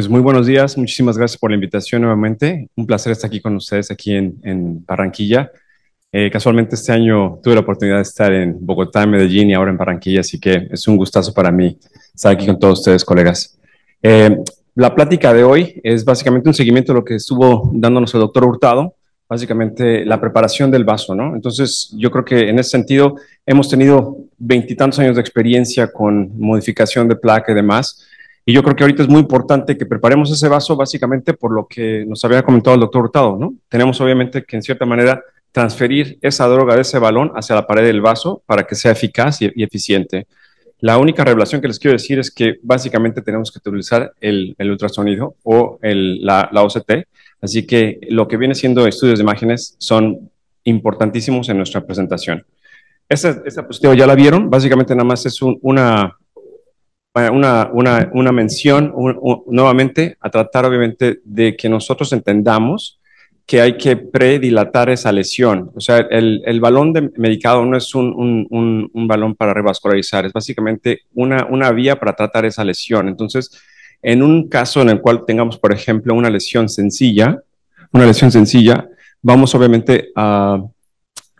Pues muy buenos días, muchísimas gracias por la invitación nuevamente. Un placer estar aquí con ustedes aquí en, Barranquilla. Eh, casualmente este año tuve la oportunidad de estar en Bogotá, en Medellín y ahora en Barranquilla, así que es un gustazo para mí estar aquí con todos ustedes, colegas. Eh, la plática de hoy es básicamente un seguimiento de lo que estuvo dándonos el doctor Hurtado, básicamente la preparación del vaso, ¿no? Entonces, yo creo que en ese sentido hemos tenido veintitantos años de experiencia con modificación de placa y demás, y yo creo que ahorita es muy importante que preparemos ese vaso básicamente por lo que nos había comentado el doctor Hurtado, ¿no? Tenemos obviamente que en cierta manera transferir esa droga de ese balón hacia la pared del vaso para que sea eficaz y, eficiente. La única revelación que les quiero decir es que básicamente tenemos que utilizar el, el ultrasonido o el, la, la, OCT. Así que lo que viene siendo estudios de imágenes son importantísimos en nuestra presentación. Esta, posición ya la vieron, básicamente nada más es una una, una, mención nuevamente a tratar obviamente de que nosotros entendamos que hay que predilatar esa lesión. O sea, el, balón de medicado no es un, un, balón para revascularizar, es básicamente una, una vía para tratar esa lesión. Entonces, en un caso en el cual tengamos, por ejemplo, una lesión sencilla, una lesión sencilla, vamos obviamente a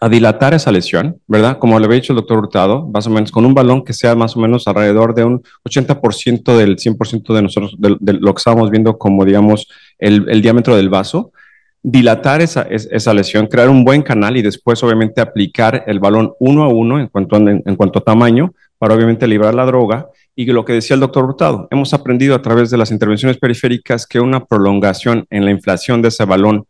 a dilatar esa lesión, ¿verdad? Como le había dicho el doctor Hurtado, más o menos con un balón que sea más o menos alrededor de un 80% del 100% de nosotros, de, lo que estábamos viendo como, digamos, el, diámetro del vaso, dilatar esa, lesión, crear un buen canal y después obviamente aplicar el balón uno a uno en cuanto en, en cuanto a tamaño para obviamente librar la droga y lo que decía el doctor Hurtado, hemos aprendido a través de las intervenciones periféricas que una prolongación en la inflación de ese balón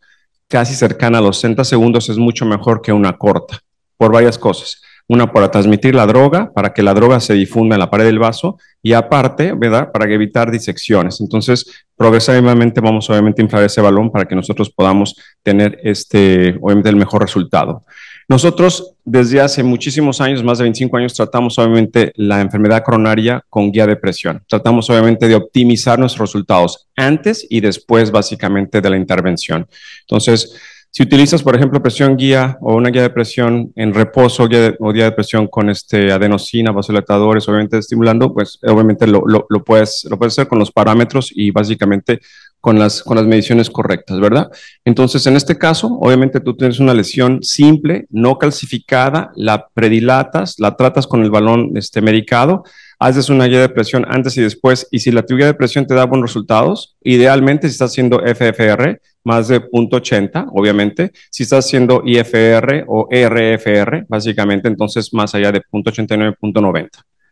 casi cercana a los 60 segundos es mucho mejor que una corta, por varias cosas. Una, para transmitir la droga, para que la droga se difunda en la pared del vaso, y aparte, ¿verdad?, para evitar disecciones. Entonces, progresivamente vamos obviamente a inflar ese balón para que nosotros podamos tener este, obviamente, el mejor resultado. Nosotros desde hace muchísimos años, más de 25 años, tratamos obviamente la enfermedad coronaria con guía de presión. Tratamos obviamente de optimizar nuestros resultados antes y después básicamente de la intervención. Entonces, si utilizas, por ejemplo, presión guía o una guía de presión en reposo o guía de presión con este adenosina, vasodilatadores, obviamente estimulando, pues obviamente lo, lo, lo, puedes, lo puedes hacer con los parámetros y básicamente con las, con las mediciones correctas, ¿verdad? Entonces, en este caso, obviamente tú tienes una lesión simple, no calcificada, la predilatas, la tratas con el balón este, medicado, haces una guía de presión antes y después, y si la tu guía de presión te da buenos resultados, idealmente si estás haciendo FFR, más de .80, obviamente, si estás haciendo IFR o RFR, básicamente, entonces más allá de 0.89, .90,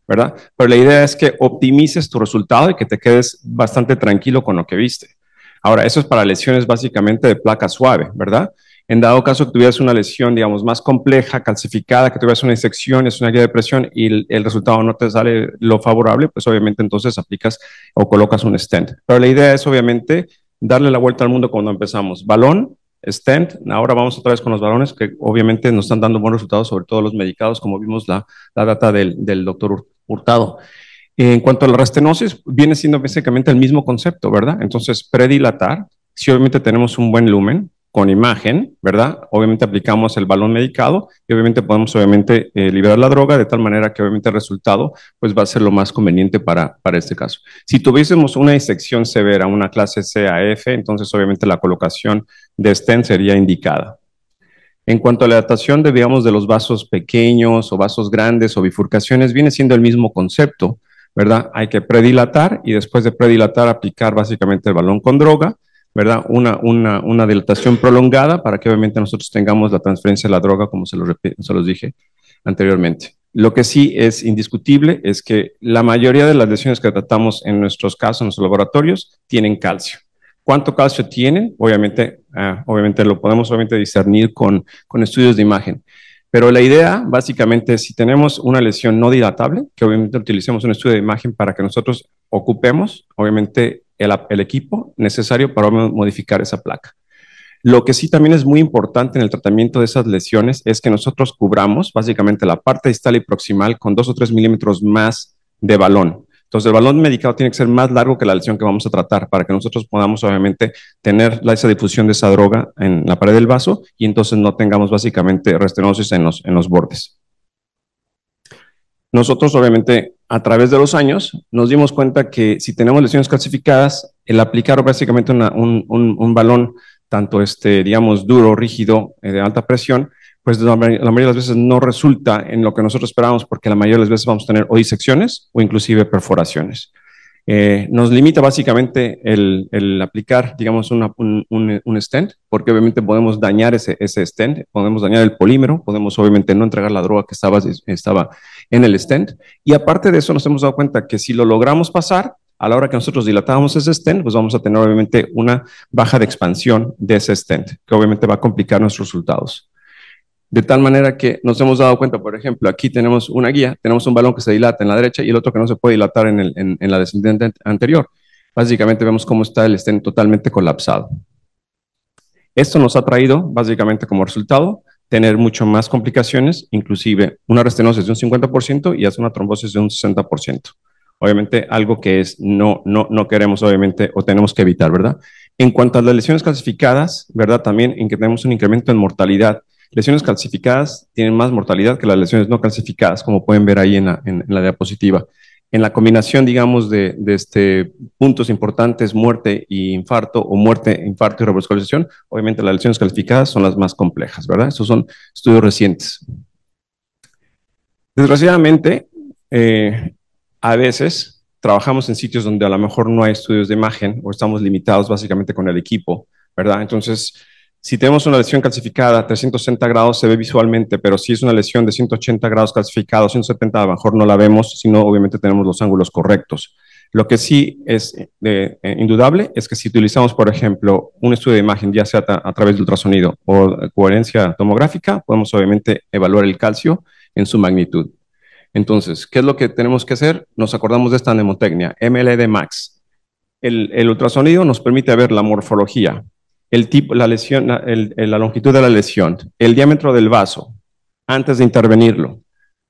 ¿verdad? Pero la idea es que optimices tu resultado y que te quedes bastante tranquilo con lo que viste. Ahora, eso es para lesiones básicamente de placa suave, ¿verdad? En dado caso que tuvieras una lesión, digamos, más compleja, calcificada, que tuvieras una insección es una guía de presión y el, resultado no te sale lo favorable, pues obviamente entonces aplicas o colocas un stent. Pero la idea es obviamente darle la vuelta al mundo cuando empezamos. Balón, stent, ahora vamos otra vez con los balones que obviamente nos están dando buenos resultados, sobre todo los medicados, como vimos la, data del, del doctor Hurtado. Eh, en cuanto a la rastenosis, viene siendo básicamente el mismo concepto, ¿verdad? Entonces, predilatar, si obviamente tenemos un buen lumen con imagen, ¿verdad? Obviamente aplicamos el balón medicado y obviamente podemos obviamente eh, liberar la droga de tal manera que obviamente el resultado pues va a ser lo más conveniente para, este caso. Si tuviésemos una disección severa, una clase CAF, entonces obviamente la colocación de stent sería indicada. En cuanto a la adaptación de los vasos pequeños o vasos grandes o bifurcaciones, viene siendo el mismo concepto ¿verdad? Hay que predilatar y después de predilatar aplicar básicamente el balón con droga, ¿verdad? Una, dilatación prolongada para que obviamente nosotros tengamos la transferencia de la droga, como se los, se los dije anteriormente. Lo que sí es indiscutible es que la mayoría de las lesiones que tratamos en nuestros casos, en nuestros laboratorios, tienen calcio. ¿Cuánto calcio tienen? Obviamente, ah, obviamente lo podemos obviamente discernir con, con estudios de imagen. Pero la idea, básicamente, es si tenemos una lesión no dilatable, que obviamente utilicemos un estudio de imagen para que nosotros ocupemos, obviamente, el, el equipo necesario para modificar esa placa. Lo que sí también es muy importante en el tratamiento de esas lesiones es que nosotros cubramos básicamente la parte distal y proximal con dos o tres milímetros más de balón. Entonces, el balón medicado tiene que ser más largo que la lesión que vamos a tratar para que nosotros podamos, obviamente, tener esa difusión de esa droga en la pared del vaso y entonces no tengamos básicamente restenosis en los, bordes. Nosotros, obviamente, a través de los años, nos dimos cuenta que si tenemos lesiones calcificadas, el aplicar básicamente un, un balón tanto este, digamos, duro, rígido, eh, de alta presión, pues la, mayoría de las veces no resulta en lo que nosotros esperábamos porque la mayoría de las veces vamos a tener o disecciones o inclusive perforaciones. Eh, nos limita básicamente el, aplicar, digamos, un, un, stent, porque obviamente podemos dañar ese, ese stent, podemos dañar el polímero, podemos obviamente no entregar la droga que estaba, estaba en el stent. Y aparte de eso, nos hemos dado cuenta que si lo logramos pasar, a la hora que nosotros dilatamos ese stent, pues vamos a tener obviamente una baja de expansión de ese stent, que obviamente va a complicar nuestros resultados. De tal manera que nos hemos dado cuenta, por ejemplo, aquí tenemos una guía, tenemos un balón que se dilata en la derecha y el otro que no se puede dilatar en, la descendente anterior. Básicamente vemos cómo está el estén totalmente colapsado. Esto nos ha traído, básicamente, como resultado, tener mucho más complicaciones, inclusive una restenosis de un 50% y hace una trombosis de un 60%. Obviamente, algo que es no, no, no queremos, obviamente, o tenemos que evitar, ¿verdad? En cuanto a las lesiones clasificadas, ¿verdad? También en que tenemos un incremento en mortalidad Lesiones calcificadas tienen más mortalidad que las lesiones no calcificadas, como pueden ver ahí en la, diapositiva. En la combinación, digamos, de, este, puntos importantes, muerte y infarto, o muerte, infarto y revascularización, obviamente las lesiones calcificadas son las más complejas, ¿verdad? Estos son estudios recientes. Desgraciadamente, eh, a veces trabajamos en sitios donde a lo mejor no hay estudios de imagen o estamos limitados básicamente con el equipo, ¿verdad? Entonces, si tenemos una lesión calcificada, 360 grados se ve visualmente, pero si es una lesión de 180 grados calcificado, 170 a lo mejor no la vemos, sino obviamente tenemos los ángulos correctos. Lo que sí es eh, eh, indudable es que si utilizamos, por ejemplo, un estudio de imagen, ya sea a, través de ultrasonido o coherencia tomográfica, podemos obviamente evaluar el calcio en su magnitud. Entonces, ¿qué es lo que tenemos que hacer? Nos acordamos de esta mnemotecnia, MLD Max. el ultrasonido nos permite ver la morfología, el tipo, la lesión, longitud de la lesión, el diámetro del vaso antes de intervenirlo.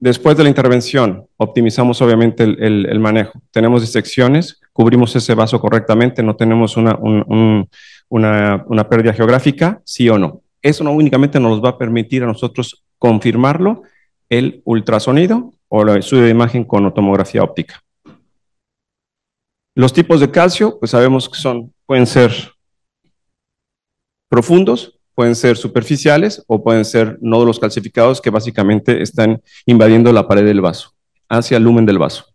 Después de la intervención, optimizamos obviamente el, manejo. Tenemos disecciones, cubrimos ese vaso correctamente, no tenemos una, una pérdida geográfica, sí o no. Eso no únicamente nos va a permitir a nosotros confirmarlo el ultrasonido o la estudio de imagen con tomografía óptica. Los tipos de calcio, pues sabemos que son, pueden ser profundos, pueden ser superficiales o pueden ser nódulos calcificados que básicamente están invadiendo la pared del vaso, hacia el lumen del vaso.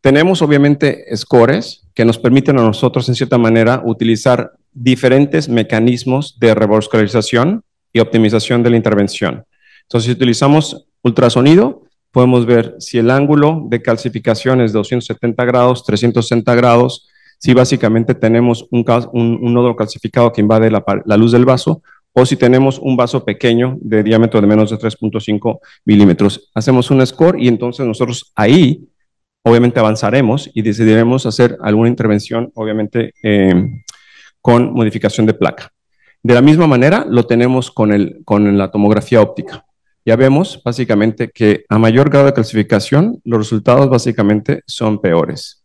Tenemos obviamente scores que nos permiten a nosotros en cierta manera utilizar diferentes mecanismos de revascularización y optimización de la intervención. Entonces, si utilizamos ultrasonido, podemos ver si el ángulo de calcificación es 270 grados, 360 grados, si básicamente tenemos un, nodo calcificado que invade la, luz del vaso o si tenemos un vaso pequeño de diámetro de menos de 3.5 milímetros. Hacemos un score y entonces nosotros ahí obviamente avanzaremos y decidiremos hacer alguna intervención obviamente em, con modificación de placa. De la misma manera lo tenemos con, con la tomografía óptica ya vemos básicamente que a mayor grado de calcificación, los resultados básicamente son peores.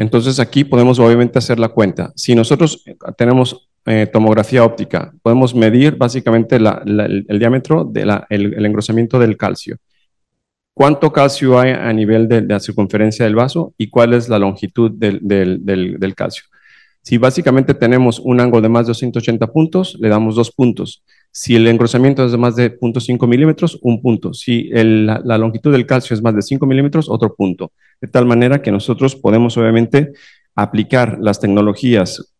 Entonces aquí podemos obviamente hacer la cuenta. Si nosotros eh, tenemos eh, tomografía óptica, podemos medir básicamente el, diámetro del el engrosamiento del calcio. ¿Cuánto calcio hay a nivel de, la circunferencia del vaso y cuál es la longitud del, del calcio? Si básicamente tenemos un ángulo de más de 280 puntos, le damos dos puntos. Si el engrosamiento es de más de 0.5 milímetros, un punto. Si la, la, longitud del calcio es más de 5 milímetros, otro punto. De tal manera que nosotros podemos obviamente aplicar las tecnologías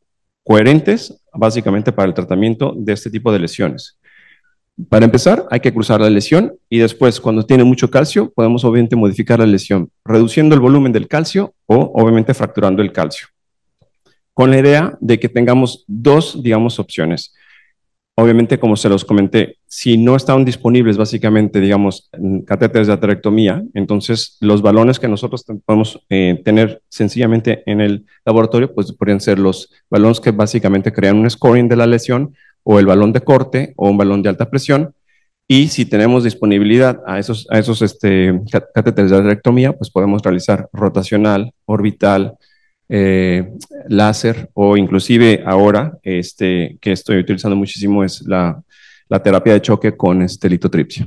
coherentes básicamente para el tratamiento de este tipo de lesiones. Para empezar, hay que cruzar la lesión y después, cuando tiene mucho calcio, podemos obviamente modificar la lesión, reduciendo el volumen del calcio o obviamente fracturando el calcio. Con la idea de que tengamos dos, digamos, opciones Obviamente, como se los comenté, si no están disponibles básicamente, digamos, catéteres de aterectomía, entonces los balones que nosotros podemos eh, tener sencillamente en el laboratorio, pues podrían ser los balones que básicamente crean un scoring de la lesión o el balón de corte o un balón de alta presión. Y si tenemos disponibilidad a esos, a esos este, catéteres de aterectomía, pues podemos realizar rotacional, orbital, eh, láser o inclusive ahora este, que estoy utilizando muchísimo es la, terapia de choque con este litotripsia.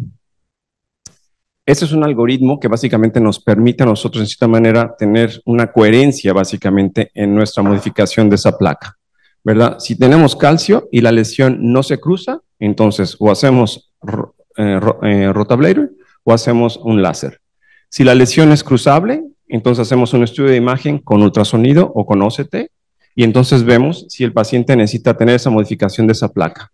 Este es un algoritmo que básicamente nos permite a nosotros, en cierta manera, tener una coherencia básicamente en nuestra modificación de esa placa, ¿verdad? Si tenemos calcio y la lesión no se cruza, entonces o hacemos eh, eh o hacemos un láser. Si la lesión es cruzable, entonces hacemos un estudio de imagen con ultrasonido o con OCT y entonces vemos si el paciente necesita tener esa modificación de esa placa.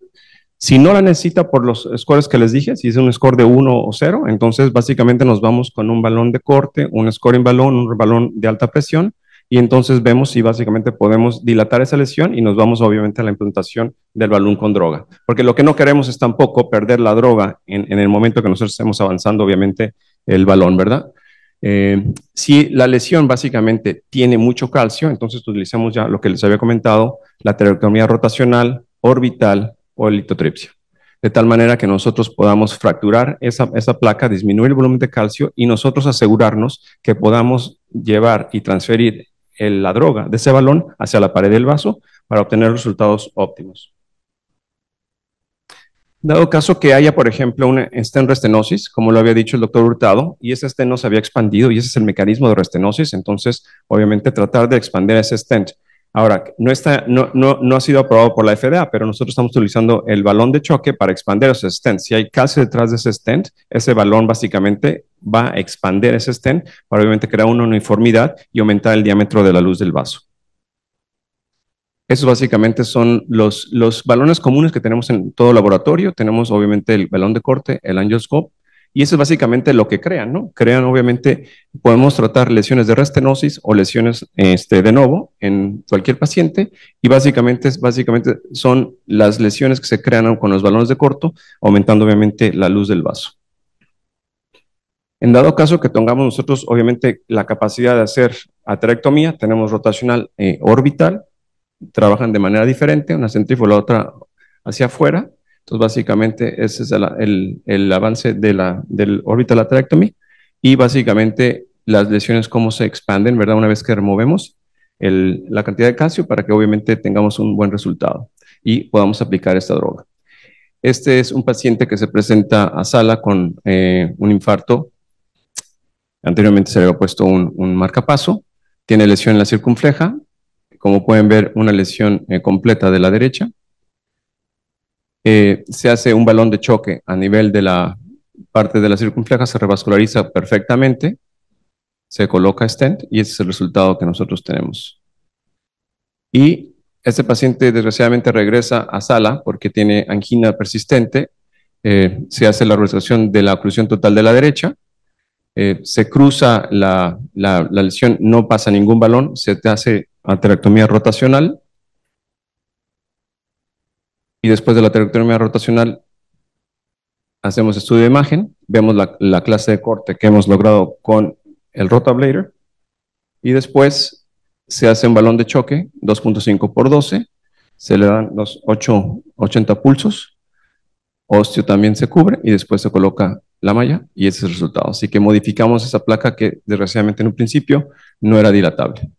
Si no la necesita por los scores que les dije, si es un score de 1 o 0, entonces básicamente nos vamos con un balón de corte, un score en balón, un balón de alta presión y entonces vemos si básicamente podemos dilatar esa lesión y nos vamos obviamente a la implantación del balón con droga. Porque lo que no queremos es tampoco perder la droga en, en el momento que nosotros estemos avanzando obviamente el balón, ¿verdad? Eh, si la lesión básicamente tiene mucho calcio, entonces utilizamos ya lo que les había comentado, la traqueotomía rotacional, orbital o litotripsia. De tal manera que nosotros podamos fracturar esa, placa, disminuir el volumen de calcio y nosotros asegurarnos que podamos llevar y transferir la droga de ese balón hacia la pared del vaso para obtener resultados óptimos. Dado caso que haya, por ejemplo, una restenosis, como lo había dicho el doctor Hurtado, y ese estén no se había expandido y ese es el mecanismo de restenosis, entonces, obviamente, tratar de expandir ese stent. Ahora, no, está, no, ha sido aprobado por la FDA, pero nosotros estamos utilizando el balón de choque para expandir ese stent. Si hay calcio detrás de ese stent, ese balón básicamente va a expandir ese stent para obviamente crear una uniformidad y aumentar el diámetro de la luz del vaso. Esos básicamente son los, los balones comunes que tenemos en todo laboratorio. Tenemos obviamente el balón de corte, el angioscope, y eso es básicamente lo que crean, ¿no? Crean, obviamente, podemos tratar lesiones de restenosis o lesiones este, de novo en cualquier paciente y básicamente, básicamente son las lesiones que se crean con los balones de corto, aumentando obviamente la luz del vaso. En dado caso que tengamos nosotros, obviamente, la capacidad de hacer aterectomía, tenemos rotacional eh, orbital, trabajan de manera diferente, una centrífuga, la otra hacia afuera. Entonces, básicamente, ese es el, avance de la, del orbital atractomy y básicamente las lesiones, cómo se expanden, ¿verdad? Una vez que removemos la cantidad de calcio para que obviamente tengamos un buen resultado y podamos aplicar esta droga. Este es un paciente que se presenta a sala con eh, un infarto. Anteriormente se le había puesto un, un marcapaso. Tiene lesión en la circunfleja, como pueden ver, una lesión eh, completa de la derecha. Eh, se hace un balón de choque a nivel de la parte de la circunfleja, se revasculariza perfectamente, se coloca stent y ese es el resultado que nosotros tenemos. Y este paciente desgraciadamente regresa a sala porque tiene angina persistente, eh, se hace la realización de la oclusión total de la derecha, se cruza la, la, lesión, no pasa ningún balón, se te hace terectomía rotacional. Y después de la aterectomía rotacional, hacemos estudio de imagen, vemos la, clase de corte que hemos logrado con el rotablader Y después se hace un balón de choque, 2.5 por 12. Se le dan los 8, 80 pulsos. Osteo también se cubre y después se coloca la malla y ese es el resultado. Así que modificamos esa placa que desgraciadamente en un principio no era dilatable.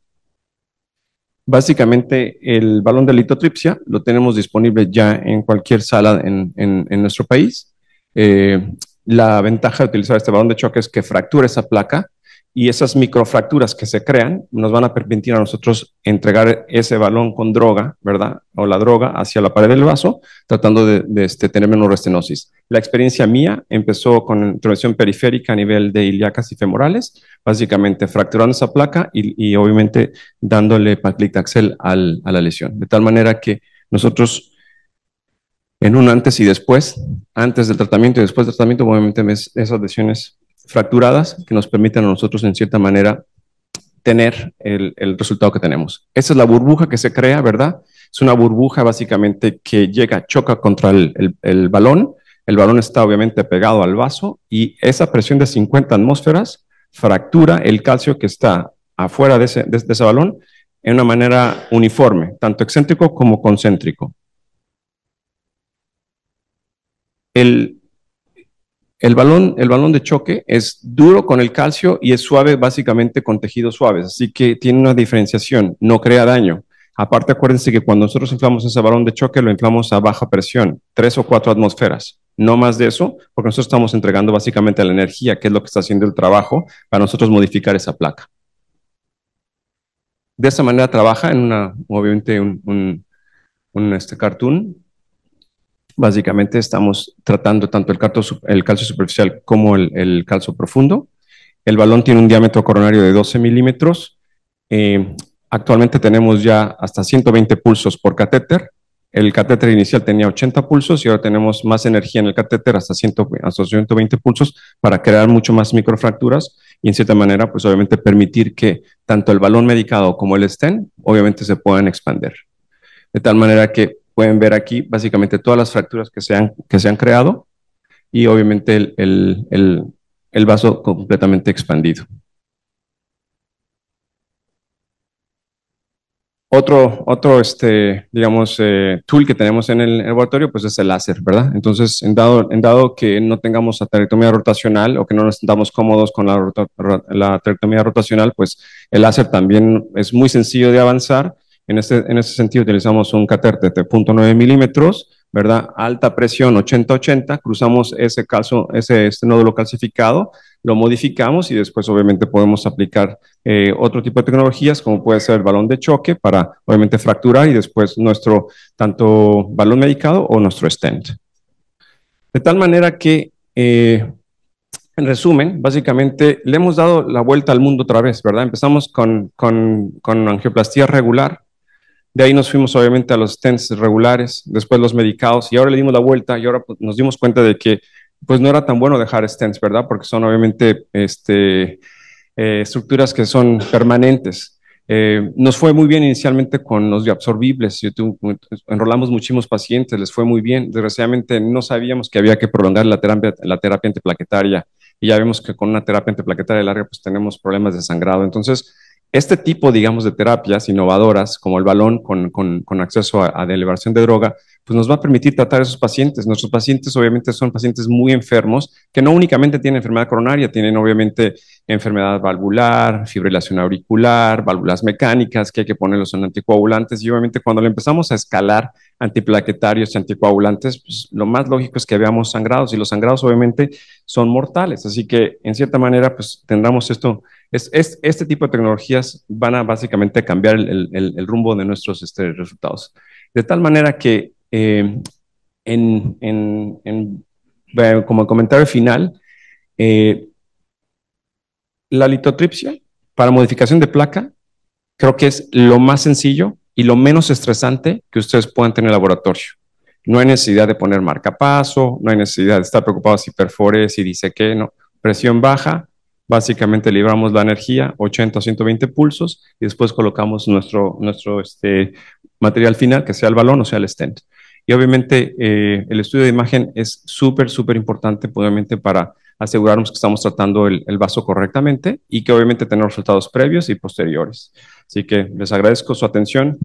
Básicamente, el balón de litotripsia lo tenemos disponible ya en cualquier sala en, nuestro país. Eh, la ventaja de utilizar este balón de choque es que fractura esa placa y esas microfracturas que se crean nos van a permitir a nosotros entregar ese balón con droga, ¿verdad? O la droga hacia la pared del vaso, tratando de, este, tener menor estenosis. La experiencia mía empezó con intervención periférica a nivel de ilíacas y femorales, básicamente fracturando esa placa y, obviamente dándole paclitaxel a la lesión, de tal manera que nosotros en un antes y después, antes del tratamiento y después del tratamiento, obviamente esas lesiones fracturadas que nos permiten a nosotros, en cierta manera, tener el, resultado que tenemos. Esa es la burbuja que se crea, ¿verdad? Es una burbuja básicamente que llega, choca contra el, balón. El balón está obviamente pegado al vaso y esa presión de 50 atmósferas fractura el calcio que está afuera de ese, de ese balón en una manera uniforme, tanto excéntrico como concéntrico. El, el balón, el balón de choque es duro con el calcio y es suave básicamente con tejidos suaves, así que tiene una diferenciación, no crea daño. Aparte, acuérdense que cuando nosotros inflamos ese balón de choque, lo inflamos a baja presión, tres o cuatro atmósferas. No más de eso, porque nosotros estamos entregando básicamente la energía, que es lo que está haciendo el trabajo, para nosotros modificar esa placa. De esa manera trabaja en una, obviamente, un, un, este, cartoon Básicamente estamos tratando tanto el, calcio, superficial como el, calcio profundo. El balón tiene un diámetro coronario de 12 milímetros. Eh, actualmente tenemos ya hasta 120 pulsos por catéter. El catéter inicial tenía 80 pulsos y ahora tenemos más energía en el catéter hasta, hasta 120 pulsos para crear mucho más microfracturas y en cierta manera, pues obviamente permitir que tanto el balón medicado como el estén obviamente se puedan expander. De tal manera que Pueden ver aquí básicamente todas las fracturas que se han, que se han creado y obviamente el, el, el, vaso completamente expandido. Otro, otro este, digamos, eh, tool que tenemos en el laboratorio, pues es el láser, ¿verdad? Entonces, en dado, en dado que no tengamos aterectomía rotacional o que no nos sintamos cómodos con la, la rotacional, pues el láser también es muy sencillo de avanzar en, este, en ese sentido utilizamos un catéter de 0.9 milímetros, ¿verdad? Alta presión 80-80, cruzamos ese, caso ese este nódulo calcificado, lo modificamos y después obviamente podemos aplicar eh, otro tipo de tecnologías como puede ser el balón de choque para obviamente fracturar y después nuestro tanto balón medicado o nuestro stent. De tal manera que, eh, en resumen, básicamente le hemos dado la vuelta al mundo otra vez, ¿verdad? Empezamos con, con, con angioplastía regular, de ahí nos fuimos obviamente a los stents regulares, después los medicados y ahora le dimos la vuelta y ahora pues, nos dimos cuenta de que pues no era tan bueno dejar stents, ¿verdad? Porque son obviamente este, eh, estructuras que son permanentes. Eh, nos fue muy bien inicialmente con los bioabsorbibles. Yo pues, enrolamos muchísimos pacientes, les fue muy bien. Desgraciadamente no sabíamos que había que prolongar la terapia, la terapia antiplaquetaria y ya vemos que con una terapia antiplaquetaria larga pues tenemos problemas de sangrado. Entonces, este tipo, digamos, de terapias innovadoras, como el balón con, acceso a, a de de droga, pues nos va a permitir tratar a esos pacientes. Nuestros pacientes obviamente son pacientes muy enfermos, que no únicamente tienen enfermedad coronaria, tienen obviamente enfermedad valvular, fibrilación auricular, válvulas mecánicas, que hay que ponerlos en anticoagulantes. Y obviamente cuando le empezamos a escalar antiplaquetarios y anticoagulantes, pues lo más lógico es que veamos sangrados y los sangrados obviamente son mortales. Así que en cierta manera, pues tendremos esto es, este tipo de tecnologías van a básicamente cambiar el, rumbo de nuestros este, resultados. De tal manera que, eh, en, como comentario final, eh, la litotripsia para modificación de placa creo que es lo más sencillo y lo menos estresante que ustedes puedan tener en el laboratorio. No hay necesidad de poner marcapaso, no hay necesidad de estar preocupado si perfores si dice que no. Presión baja, Básicamente libramos la energía, 80 a 120 pulsos, y después colocamos nuestro, nuestro este, material final, que sea el balón o sea el stent. Y obviamente eh, el estudio de imagen es súper, súper importante, pues, obviamente, para asegurarnos que estamos tratando el, el, vaso correctamente y que obviamente tenemos resultados previos y posteriores. Así que les agradezco su atención.